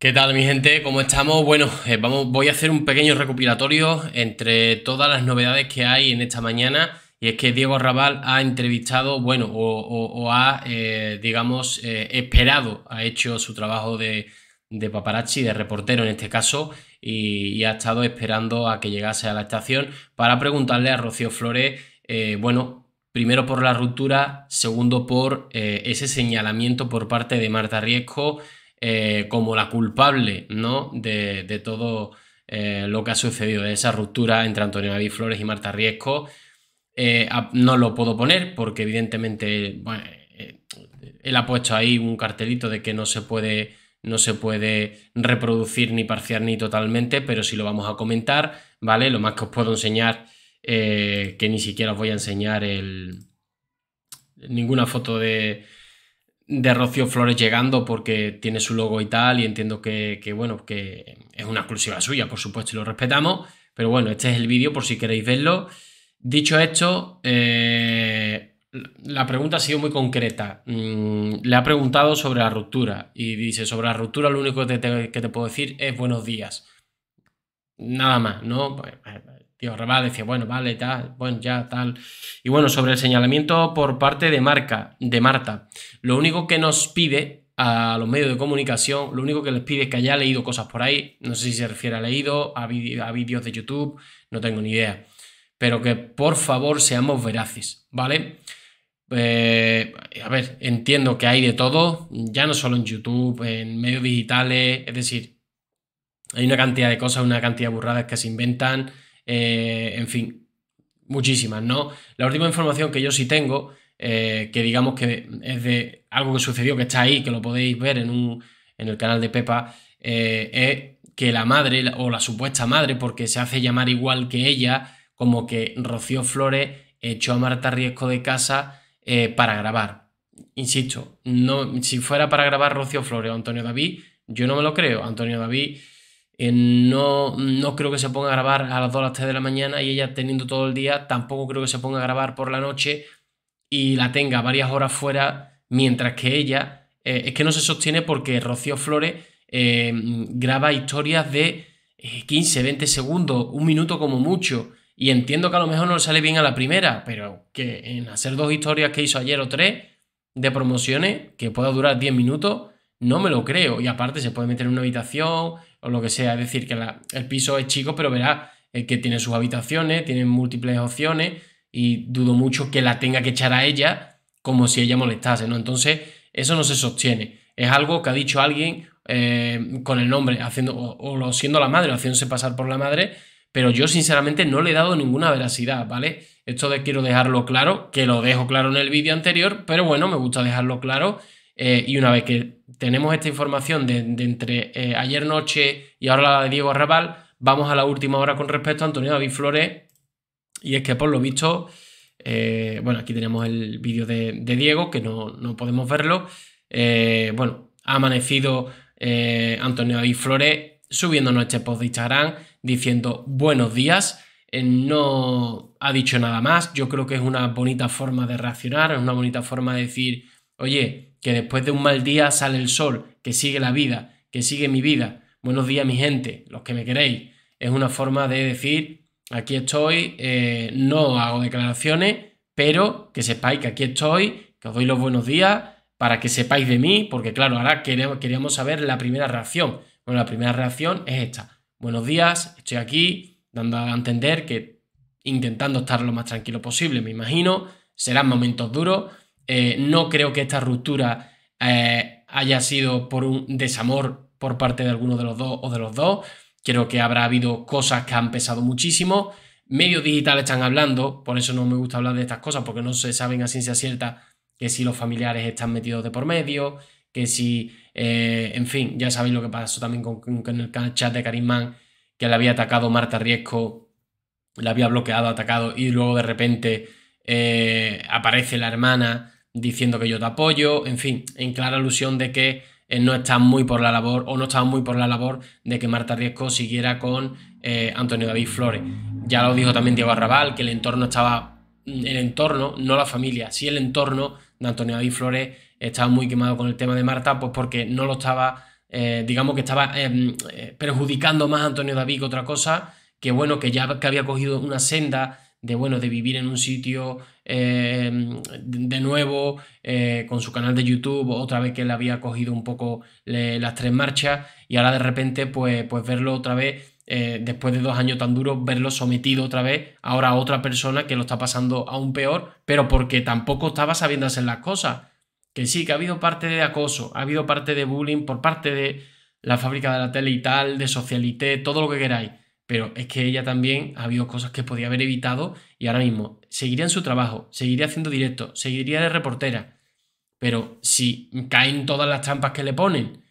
¿Qué tal mi gente? ¿Cómo estamos? Bueno, eh, vamos, voy a hacer un pequeño recopilatorio entre todas las novedades que hay en esta mañana. Y es que Diego Arrabal ha entrevistado, bueno, o, ha, eh, digamos, eh, esperado, ha hecho su trabajo de, paparazzi, de reportero en este caso, y, y, ha estado esperando a que llegase a la estación para preguntarle a Rocío Flores, bueno, primero por la ruptura, segundo por ese señalamiento por parte de Marta Riesco eh, como la culpable ¿no? de, todo eh, lo que ha sucedido, de esa ruptura entre Antonio David Flores y Marta Riesco. Eh, no lo puedo poner porque evidentemente bueno, él ha puesto ahí un cartelito de que no se puede no se puede reproducir ni parciar ni totalmente, pero sí lo vamos a comentar, ¿vale? Lo más que os puedo enseñar, que ni siquiera os voy a enseñar el, ninguna foto de, de Rocío Flores llegando porque tiene su logo y tal, y entiendo que, bueno, que es una exclusiva suya, por supuesto, y lo respetamos, pero bueno, este es el vídeo por si queréis verlo. Dicho esto, eh, la pregunta ha sido muy concreta. Mm, le ha preguntado sobre la ruptura y dice, sobre la ruptura lo único que te, que te puedo decir es buenos días. Nada más, ¿no? Pues, Tío Rabal decía, bueno, vale, tal, bueno, ya, tal. Y bueno, sobre el señalamiento por parte de Marca, de Marta, lo único que nos pide a los medios de comunicación, lo único que les pide es que haya leído cosas por ahí, no sé si se refiere a leído, a, vídeos de YouTube, no tengo ni idea, pero que por favor seamos veraces, ¿vale? Eh, a ver, entiendo que hay de todo, ya no solo en YouTube, en medios digitales, es decir, hay una cantidad de cosas, una cantidad de burradas que se inventan eh, en fin, muchísimas, ¿no? La última información que yo sí tengo, eh, que digamos que es de algo que sucedió, que está ahí, que lo podéis ver en, en el canal de Pepa, eh, es que la madre, o la supuesta madre, porque se hace llamar igual que ella, como que Rocío Flores echó a Marta Riesco de casa para grabar. Insisto, no, si fuera para grabar Rocío Flores o Antonio David, yo no me lo creo. Antonio David eh, no, no creo que se ponga a grabar a las 2 o las 3 de la mañana y ella teniendo todo el día, tampoco creo que se ponga a grabar por la noche y la tenga varias horas fuera, mientras que ella eh, es que no se sostiene porque Rocío Flores eh, graba historias de 15, 20 segundos, un minuto como mucho. Y entiendo que a lo mejor no le sale bien a la primera, pero que en hacer dos historias que hizo ayer o tres de promociones, que pueda durar 10 minutos, no me lo creo. Y aparte se puede meter en una habitación, o lo que sea. Es decir, que el piso es chico, pero verá eh, que tiene sus habitaciones, tiene múltiples opciones y dudo mucho que la tenga que echar a ella como si ella molestase, ¿no? Entonces, eso no se sostiene. Es algo que ha dicho alguien eh, con el nombre, haciendo, o, siendo la madre, o haciéndose pasar por la madre, pero yo sinceramente no le he dado ninguna veracidad, ¿vale? Esto de quiero dejarlo claro, que lo dejo claro en el vídeo anterior, pero bueno, me gusta dejarlo claro eh, y una vez que tenemos esta información de, entre eh, ayer noche y ahora la de Diego Arrabal, vamos a la última hora con respecto a Antonio David Flores. Y es que por lo visto, eh, bueno, aquí tenemos el vídeo de, Diego, que no, no podemos verlo. bueno, ha amanecido Antonio David Flores subiendo noche post de Instagram diciendo buenos días. No ha dicho nada más. Yo creo que es una bonita forma de reaccionar, es una bonita forma de decir, Oye, que después de un mal día sale el sol, que sigue la vida, que sigue mi vida. Buenos días mi gente, los que me queréis. Es una forma de decir, aquí estoy, eh, no hago declaraciones, pero que sepáis que aquí estoy, que os doy los buenos días para que sepáis de mí, porque claro, ahora queremos, queríamos saber la primera reacción. Bueno, la primera reacción es esta. Buenos días, estoy aquí, dando a entender que intentando estar lo más tranquilo posible, me imagino. Serán momentos duros, eh, no creo que esta ruptura eh, haya sido por un desamor por parte de alguno de los dos o de los dos. Creo que habrá habido cosas que han pesado muchísimo. Medios digitales están hablando, por eso no me gusta hablar de estas cosas, porque no se saben a ciencia cierta que si los familiares están metidos de por medio, que si, eh, en fin, ya sabéis lo que pasó también con, el chat de Karimán, que le había atacado Marta Riesco, le había bloqueado, atacado, y luego de repente aparece la hermana diciendo que yo te apoyo, en fin, en clara alusión de que eh, no están muy por la labor o no estaba muy por la labor de que Marta Riesco siguiera con eh, Antonio David Flores. Ya lo dijo también Diego Arrabal, que el entorno estaba, mm, el entorno, no la familia, sí el entorno de Antonio David Flores estaba muy quemado con el tema de Marta, pues porque no lo estaba, eh, digamos que estaba em, perjudicando más a Antonio David que otra cosa, que bueno, que ya que había cogido una senda de, bueno, de vivir en un sitio eh, de nuevo, eh, con su canal de YouTube, otra vez que le había cogido un poco las tres marchas, y ahora de repente, pues, pues verlo otra vez, eh, después de dos años tan duros, verlo sometido otra vez, ahora a otra persona que lo está pasando aún peor, pero porque tampoco estaba sabiendo hacer las cosas. Que sí, que ha habido parte de acoso, ha habido parte de bullying por parte de la fábrica de la tele y tal, de socialité, todo lo que queráis pero es que ella también ha habido cosas que podía haber evitado y ahora mismo seguiría en su trabajo, seguiría haciendo directo, seguiría de reportera. Pero si caen todas las trampas que le ponen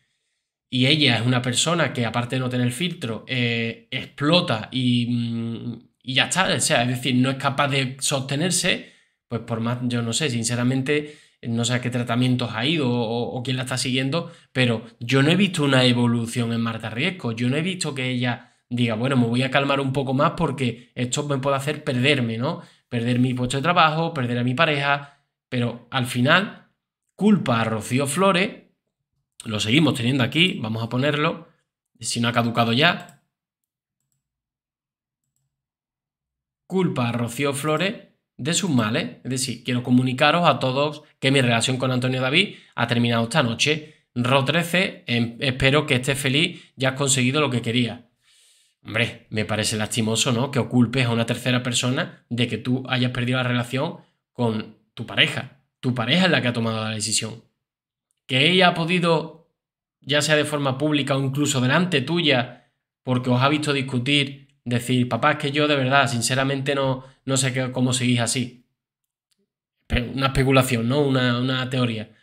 y ella es una persona que aparte de no tener filtro, eh, explota mm, y, ya está, sea, es decir, no es capaz de sostenerse, pues por más, yo no sé, sinceramente no sé a qué tratamientos ha ido o, o, quién la está siguiendo, pero yo no he visto una evolución en Marta Riesco, yo no he visto que ella diga, bueno, me voy a calmar un poco más porque esto me puede hacer perderme, ¿no? Perder mi puesto de trabajo, perder a mi pareja, pero al final culpa a Rocío Flores, lo seguimos teniendo aquí, vamos a ponerlo, si no ha caducado ya. Culpa a Rocío Flores de sus males, es decir, quiero comunicaros a todos que mi relación con Antonio David ha terminado esta noche. Ro 13, em, espero que estés feliz, ya has conseguido lo que quería Hombre, me parece lastimoso, ¿no? Que ocultes a una tercera persona de que tú hayas perdido la relación con tu pareja. Tu pareja es la que ha tomado la decisión. Que ella ha podido, ya sea de forma pública o incluso delante tuya, porque os ha visto discutir, decir, papá, es que yo de verdad, sinceramente, no, no sé cómo seguís así. Una especulación, ¿no? una teoría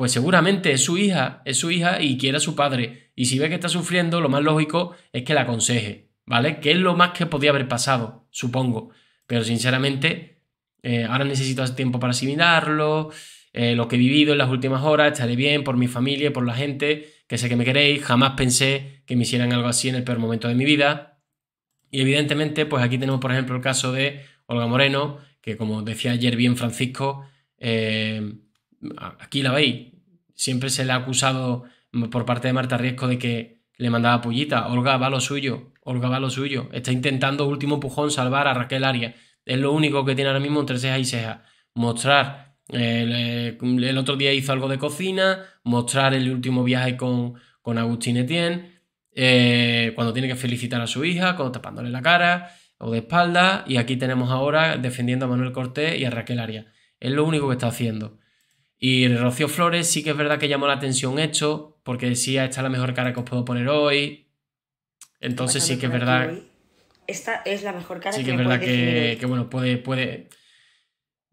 pues seguramente es su hija, es su hija y quiere a su padre. Y si ve que está sufriendo, lo más lógico es que la aconseje, ¿vale? Que es lo más que podía haber pasado, supongo. Pero sinceramente, eh, ahora necesito tiempo para asimilarlo, eh, lo que he vivido en las últimas horas, estaré bien por mi familia, por la gente, que sé que me queréis, jamás pensé que me hicieran algo así en el peor momento de mi vida. Y evidentemente, pues aquí tenemos, por ejemplo, el caso de Olga Moreno, que como decía ayer bien Francisco, eh, aquí la veis, siempre se le ha acusado por parte de Marta Riesco de que le mandaba pollita, Olga va lo suyo, Olga va lo suyo, está intentando último pujón salvar a Raquel Arias, es lo único que tiene ahora mismo entre ceja y ceja, mostrar, eh, el, otro día hizo algo de cocina, mostrar el último viaje con, con Agustín Etienne, eh, cuando tiene que felicitar a su hija, tapándole la cara o de espalda, y aquí tenemos ahora defendiendo a Manuel Cortés y a Raquel Arias, es lo único que está haciendo. Y Rocío Flores sí que es verdad que llamó la atención esto, porque decía, esta es la mejor cara que os puedo poner hoy. Entonces sí que es verdad... Esta es la mejor cara sí que, es verdad que, bueno, puede... puede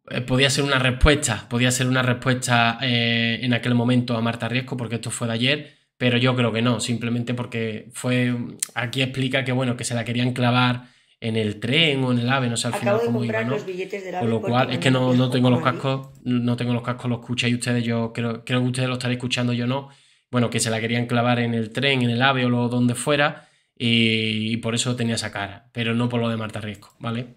eh, podía ser una respuesta, podía ser una respuesta eh, en aquel momento a Marta Riesco, porque esto fue de ayer, pero yo creo que no, simplemente porque fue, aquí explica que bueno, que se la querían clavar en el tren o en el AVE, no sé al final cómo iba, ¿no? Los billetes del AVE Con lo cual, es que no, tengo los cascos, no tengo los cascos, los escucháis ustedes, yo creo, creo que ustedes lo estaréis escuchando, yo no. Bueno, que se la querían clavar en el tren, en el AVE o lo, donde fuera, y, por eso tenía esa cara, pero no por lo de Marta Riesco, ¿vale?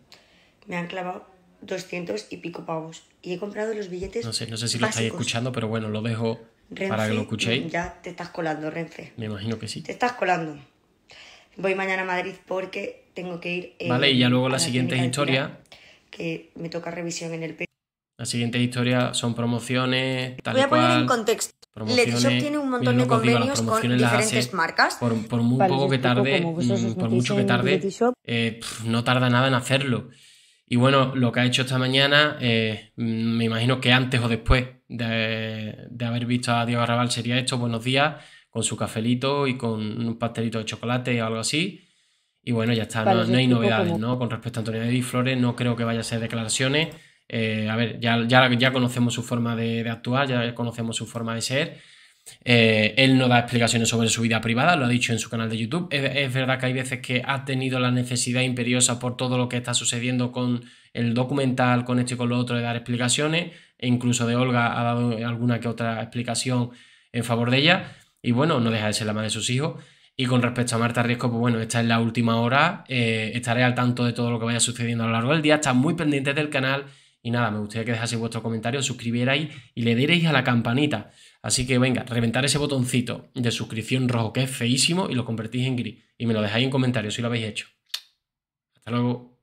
Me han clavado 200 y pico pavos, y he comprado los billetes. No sé, no sé si lo estáis escuchando, pero bueno, lo dejo para que lo escuchéis. Ya te estás colando, Renfe. Me imagino que sí. Te estás colando. Voy mañana a Madrid porque tengo que ir. Eh, vale, y ya luego las la siguientes historias. Que me toca revisión en el pe Las siguientes historias son promociones, tal Voy a poner en contexto. Letyshop tiene un montón de convenios con diferentes marcas. Por, muy poco que tarde, mm, por mucho que tarde, eh, no tarda nada en hacerlo. Y bueno, lo que ha hecho esta mañana, eh, mm, me imagino que antes o después de, de haber visto a Diego Arrabal sería esto, buenos días, con su cafelito y con un pastelito de chocolate o algo así. Y bueno, ya está, no, hay novedades, ¿no? Con respecto a Antonio Di Flores, no creo que vaya a ser declaraciones. Eh, a ver, ya, ya, conocemos su forma de, actuar, ya conocemos su forma de ser. Eh, él no da explicaciones sobre su vida privada, lo ha dicho en su canal de YouTube. Es, verdad que hay veces que ha tenido la necesidad imperiosa por todo lo que está sucediendo con el documental, con esto y con lo otro, de dar explicaciones. E incluso de Olga ha dado alguna que otra explicación en favor de ella. Y bueno, no deja de ser la madre de sus hijos. Y con respecto a Marta Riesco, pues bueno, esta es la última hora. Eh, estaré al tanto de todo lo que vaya sucediendo a lo largo del día. está muy pendiente del canal. Y nada, me gustaría que dejaseis vuestro comentario, suscribierais y le dierais a la campanita. Así que venga, reventar ese botoncito de suscripción rojo que es feísimo y lo convertís en gris. Y me lo dejáis en comentarios si lo habéis hecho. Hasta luego.